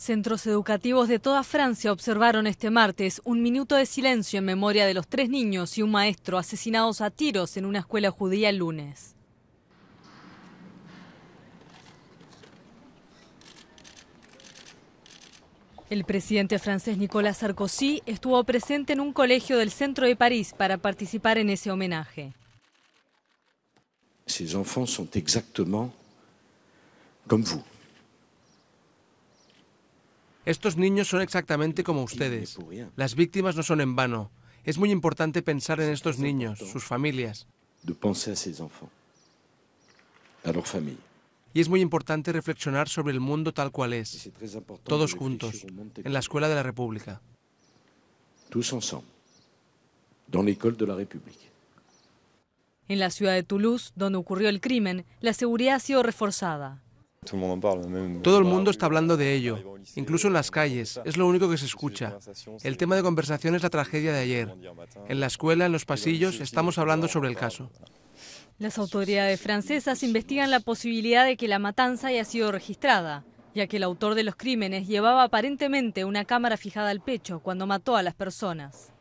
Centros educativos de toda Francia observaron este martes un minuto de silencio en memoria de los tres niños y un maestro asesinados a tiros en una escuela judía el lunes. El presidente francés Nicolas Sarkozy estuvo presente en un colegio del centro de París para participar en ese homenaje. Ces enfants son exactamente comme estos niños son exactamente como ustedes. Las víctimas no son en vano. Es muy importante pensar en estos niños, sus familias. Y es muy importante reflexionar sobre el mundo tal cual es, todos juntos, en la Escuela de la República. En la ciudad de Toulouse, donde ocurrió el crimen, la seguridad ha sido reforzada. Todo el mundo está hablando de ello, incluso en las calles, es lo único que se escucha. El tema de conversación es la tragedia de ayer. En la escuela, en los pasillos, estamos hablando sobre el caso. Las autoridades francesas investigan la posibilidad de que la matanza haya sido registrada, ya que el autor de los crímenes llevaba aparentemente una cámara fijada al pecho cuando mató a las personas.